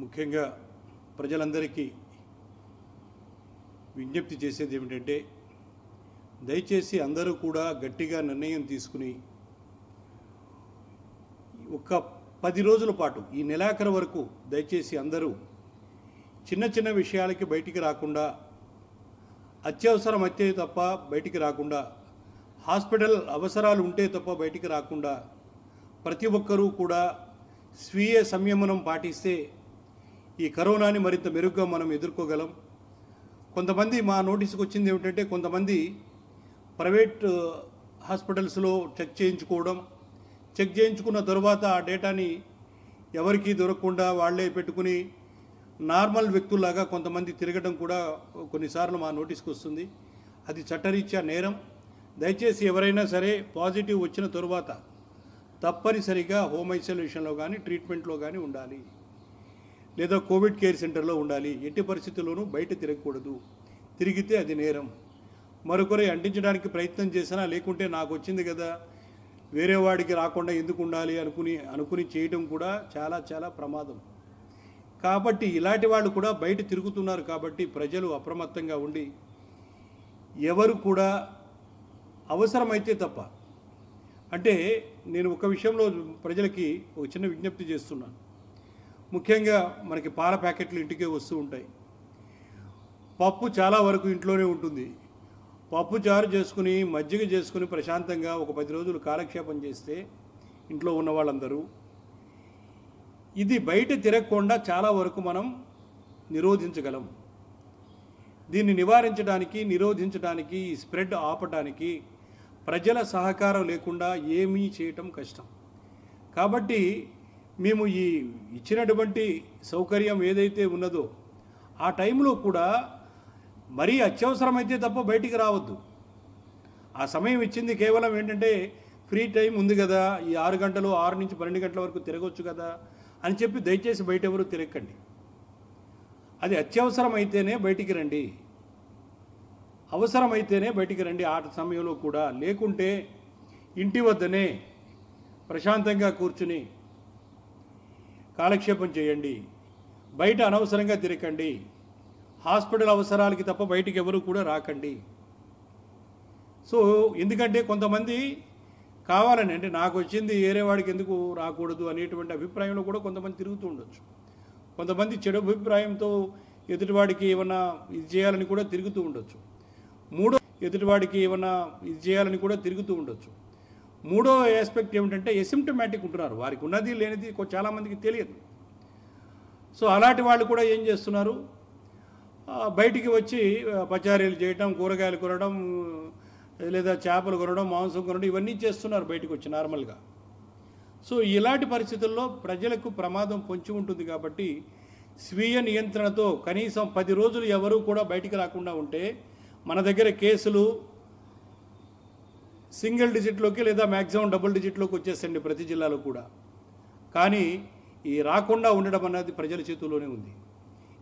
ముఖ్యంగా ప్రజలందరికీ విజ్ఞప్తి చేసేది ఏమిటంటే దయచేసి అందరూ కూడా గట్టిగా నిర్ణయం తీసుకుని ఒక పది రోజుల పాటు ఈ నెలాఖరు వరకు దయచేసి అందరూ చిన్న చిన్న విషయాలకి బయటికి రాకుండా అత్యవసరం అయితే తప్ప బయటికి రాకుండా హాస్పిటల్ అవసరాలు ఉంటే తప్ప బయటికి రాకుండా ప్రతి ఒక్కరూ కూడా స్వీయ సంయమనం పాటిస్తే ఈ కరోనాని మరింత మెరుగ్గా మనం ఎదుర్కోగలం కొంతమంది మా నోటీస్కి వచ్చింది ఏమిటంటే కొంతమంది ప్రైవేట్ హాస్పిటల్స్లో చెక్ చేయించుకోవడం చెక్ చేయించుకున్న తర్వాత ఆ డేటాని ఎవరికీ దొరకకుండా వాళ్లే పెట్టుకుని నార్మల్ వ్యక్తుల్లాగా కొంతమంది తిరగడం కూడా కొన్నిసార్లు మా నోటీస్కి వస్తుంది అది చట్టరీత్యా నేరం దయచేసి ఎవరైనా సరే పాజిటివ్ వచ్చిన తరువాత తప్పనిసరిగా హోమ్ ఐసోలేషన్లో కానీ ట్రీట్మెంట్లో కానీ ఉండాలి లేదా కోవిడ్ కేర్ సెంటర్లో ఉండాలి ఎట్టి పరిస్థితుల్లోనూ బయట తిరగకూడదు తిరిగితే అది నేరం మరొకరు అంటించడానికి ప్రయత్నం చేసినా లేకుంటే నాకు వచ్చింది కదా వేరే వాడికి రాకుండా ఎందుకు ఉండాలి అనుకుని అనుకుని చేయడం కూడా చాలా చాలా ప్రమాదం కాబట్టి ఇలాంటి వాళ్ళు కూడా బయట తిరుగుతున్నారు కాబట్టి ప్రజలు అప్రమత్తంగా ఉండి ఎవరు కూడా అవసరమైతే తప్ప అంటే నేను ఒక విషయంలో ప్రజలకి ఒక చిన్న విజ్ఞప్తి చేస్తున్నాను ముఖ్యంగా మనకి పాల ప్యాకెట్లు ఇంటికే వస్తూ ఉంటాయి పప్పు చాలా వరకు ఇంట్లోనే ఉంటుంది పప్పు చారు చేసుకుని మజ్జిగ చేసుకుని ప్రశాంతంగా ఒక పది రోజులు కాలక్షేపం చేస్తే ఇంట్లో ఉన్న వాళ్ళందరూ ఇది బయట తిరగకుండా చాలా వరకు మనం నిరోధించగలం దీన్ని నివారించడానికి నిరోధించడానికి ఈ స్ప్రెడ్ ఆపడానికి ప్రజల సహకారం లేకుండా ఏమీ చేయటం కష్టం కాబట్టి మేము ఈ ఇచ్చినటువంటి సౌకర్యం ఏదైతే ఉన్నదో ఆ టైంలో కూడా మరీ అత్యవసరమైతే తప్ప బయటికి రావద్దు ఆ సమయం ఇచ్చింది కేవలం ఏంటంటే ఫ్రీ టైం ఉంది కదా ఈ ఆరు గంటలు ఆరు నుంచి పన్నెండు గంటల వరకు తిరగవచ్చు కదా అని చెప్పి దయచేసి బయట ఎవరు తిరగకండి అది అత్యవసరమైతేనే బయటికి రండి అవసరమైతేనే బయటికి రండి ఆట సమయంలో కూడా లేకుంటే ఇంటి వద్దనే ప్రశాంతంగా కూర్చుని కాలక్షేపం చేయండి బయట అనవసరంగా తిరగండి హాస్పిటల్ అవసరాలకి తప్ప బయటికి ఎవరు కూడా రాకండి సో ఎందుకంటే కొంతమంది కావాలని అంటే నాకు వచ్చింది వేరే వాడికి ఎందుకు రాకూడదు అనేటువంటి అభిప్రాయంలో కూడా కొంతమంది తిరుగుతూ ఉండొచ్చు కొంతమంది చెడు అభిప్రాయంతో ఎదుటివాడికి ఏమన్నా ఇది చేయాలని కూడా తిరుగుతూ ఉండొచ్చు మూడో ఎదుటివాడికి ఏమన్నా ఇది చేయాలని కూడా తిరుగుతూ ఉండొచ్చు మూడో ఆస్పెక్ట్ ఏమిటంటే ఎసిమ్టమాటిక్ ఉంటున్నారు వారికి ఉన్నది లేనిది చాలామందికి తెలియదు సో అలాంటి వాళ్ళు కూడా ఏం చేస్తున్నారు బయటికి వచ్చి పచారీలు చేయటం కూరగాయలు కొనడం లేదా చేపలు కొనడం మాంసం కొనడం ఇవన్నీ చేస్తున్నారు బయటకు వచ్చి నార్మల్గా సో ఇలాంటి పరిస్థితుల్లో ప్రజలకు ప్రమాదం పొంచి ఉంటుంది కాబట్టి స్వీయ నియంత్రణతో కనీసం పది రోజులు ఎవరూ కూడా బయటికి రాకుండా ఉంటే మన దగ్గర కేసులు సింగిల్ డిజిట్లోకి లేదా మ్యాక్సిమం డబుల్ డిజిట్లోకి వచ్చేసండి ప్రతి జిల్లాలో కూడా కానీ ఈ రాకుండా ఉండడం అన్నది ప్రజల చేతుల్లోనే ఉంది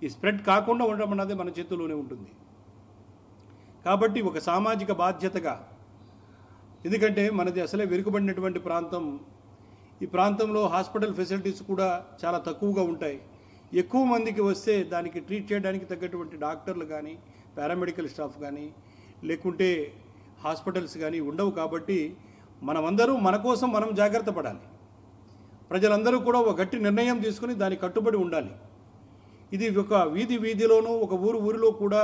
ఈ స్ప్రెడ్ కాకుండా ఉండడం అన్నది మన చేతుల్లోనే ఉంటుంది కాబట్టి ఒక సామాజిక బాధ్యతగా ఎందుకంటే మనది అసలే వెనుకబడినటువంటి ప్రాంతం ఈ ప్రాంతంలో హాస్పిటల్ ఫెసిలిటీస్ కూడా చాలా తక్కువగా ఉంటాయి ఎక్కువ మందికి వస్తే దానికి ట్రీట్ చేయడానికి తగ్గటువంటి డాక్టర్లు కానీ పారామెడికల్ స్టాఫ్ కానీ లేకుంటే హాస్పిటల్స్ కానీ ఉండవు కాబట్టి మనమందరూ మన కోసం మనం జాగ్రత్త పడాలి ప్రజలందరూ కూడా ఒక గట్టి నిర్ణయం తీసుకుని దానికి కట్టుబడి ఉండాలి ఇది ఒక వీధి వీధిలోనూ ఒక ఊరు ఊరిలో కూడా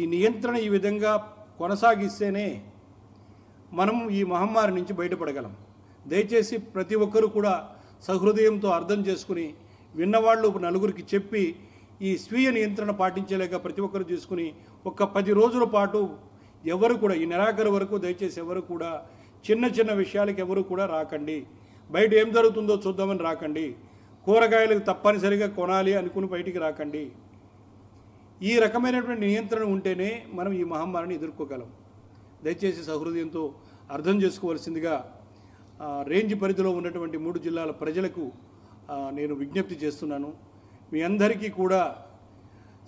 ఈ నియంత్రణ ఈ విధంగా కొనసాగిస్తేనే మనం ఈ మహమ్మారి నుంచి బయటపడగలం దయచేసి ప్రతి ఒక్కరూ కూడా సహృదయంతో అర్థం చేసుకుని విన్నవాళ్ళు నలుగురికి చెప్పి ఈ స్వీయ నియంత్రణ పాటించలేక ప్రతి ఒక్కరు తీసుకుని ఒక పది రోజుల పాటు ఎవరు కూడా ఈ నెలాఖరు వరకు దయచేసి ఎవరు కూడా చిన్న చిన్న విషయాలకు ఎవరు కూడా రాకండి బయట ఏం జరుగుతుందో చూద్దామని రాకండి కూరగాయలకు తప్పనిసరిగా కొనాలి అనుకుని బయటికి రాకండి ఈ రకమైనటువంటి నియంత్రణ ఉంటేనే మనం ఈ మహమ్మారిని ఎదుర్కోగలం దయచేసి సహృదయంతో అర్థం చేసుకోవాల్సిందిగా రేంజ్ పరిధిలో ఉన్నటువంటి మూడు జిల్లాల ప్రజలకు నేను విజ్ఞప్తి చేస్తున్నాను మీ అందరికీ కూడా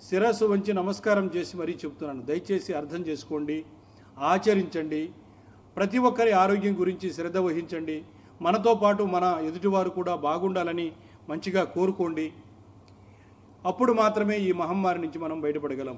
శిరస్సు వంచి నమస్కారం చేసి మరీ చెప్తున్నాను దయచేసి అర్థం చేసుకోండి ఆచరించండి ప్రతి ఒక్కరి ఆరోగ్యం గురించి శ్రద్ధ వహించండి మనతో పాటు మన ఎదుటివారు కూడా బాగుండాలని మంచిగా కోరుకోండి అప్పుడు మాత్రమే ఈ మహమ్మారి నుంచి మనం బయటపడగలం